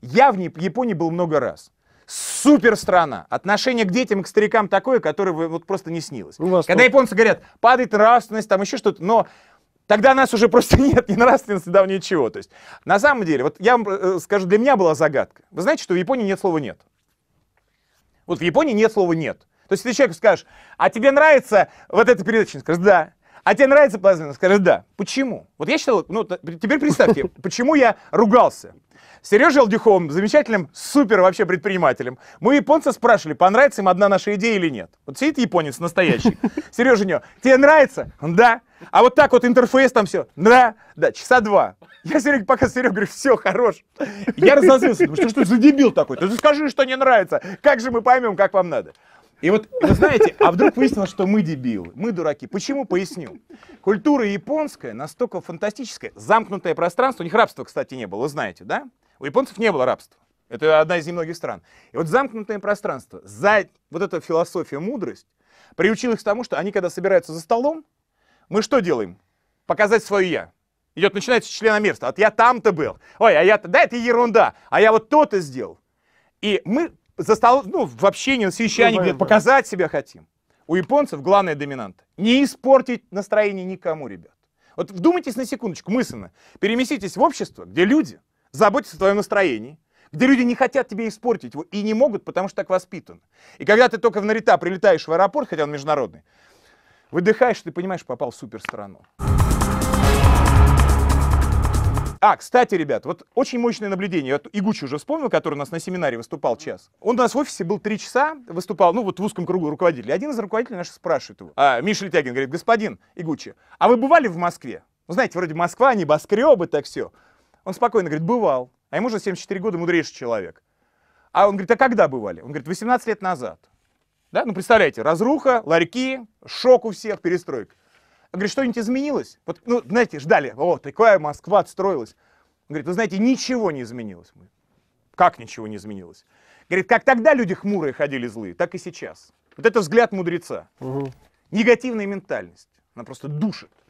Я в Японии был много раз. Супер страна. Отношение к детям, к старикам такое, которое вот просто не снилось. Когда тоже. японцы говорят, падает нравственность, там еще что-то, но тогда нас уже просто нет ни нравственности, да, ничего. То есть, на самом деле, вот я вам э, скажу, для меня была загадка. Вы знаете, что в Японии нет слова «нет». Вот в Японии нет слова «нет». То есть, если человеку скажешь, а тебе нравится вот эта передача, он скажет, да. А тебе нравится плазмина? Скажи да. Почему? Вот я считал, ну, теперь представьте, почему я ругался. Сережа Алдюховым, замечательным, супер вообще предпринимателем. Мы японца спрашивали, понравится им одна наша идея или нет. Вот сидит японец настоящий. Сережа у тебе нравится? Да. А вот так вот интерфейс там все. Да, да, часа два. Я Серега, пока Серега говорю, все, хорош. Я разозлился. потому Что, что за дебил такой? Ты скажи, что не нравится. Как же мы поймем, как вам надо? И вот, вы знаете, а вдруг выяснилось, что мы дебилы, мы дураки. Почему? Поясню. Культура японская настолько фантастическая, замкнутое пространство, у них рабства, кстати, не было, знаете, да? У японцев не было рабства. Это одна из немногих стран. И вот замкнутое пространство, за вот эта философия, мудрость, приучил их к тому, что они, когда собираются за столом, мы что делаем? Показать свое «я». Идет, начинается членомерство. Вот я там-то был. Ой, а я-то... Да, это ерунда. А я вот то-то сделал. И мы за стол, ну, в общении, на совещании, где показать себя хотим. У японцев главная доминанта. Не испортить настроение никому, ребят. Вот вдумайтесь на секундочку, мысленно. Переместитесь в общество, где люди заботятся о твоем настроении, где люди не хотят тебе испортить его и не могут, потому что так воспитаны. И когда ты только в Нарита прилетаешь в аэропорт, хотя он международный, выдыхаешь, ты понимаешь, попал в суперстрану. страну. А, кстати, ребят, вот очень мощное наблюдение. Вот Игучи уже вспомнил, который у нас на семинаре выступал час. Он у нас в офисе был три часа, выступал, ну вот в узком кругу руководителей. Один из руководителей наш спрашивает его. А, Миша Летягин говорит, господин Игучи, а вы бывали в Москве? Ну, знаете, вроде Москва, небоскребы, так все. Он спокойно говорит, бывал. А ему же 74 года, мудрейший человек. А он говорит, а когда бывали? Он говорит, 18 лет назад. Да? Ну, представляете, разруха, ларьки, шок у всех, перестройка говорит, что-нибудь изменилось? Вот, ну, знаете, ждали, вот такая Москва отстроилась. Он говорит, вы знаете, ничего не изменилось. Мы, как ничего не изменилось? Говорит, как тогда люди хмурые ходили злые, так и сейчас. Вот это взгляд мудреца. Угу. Негативная ментальность. Она просто душит.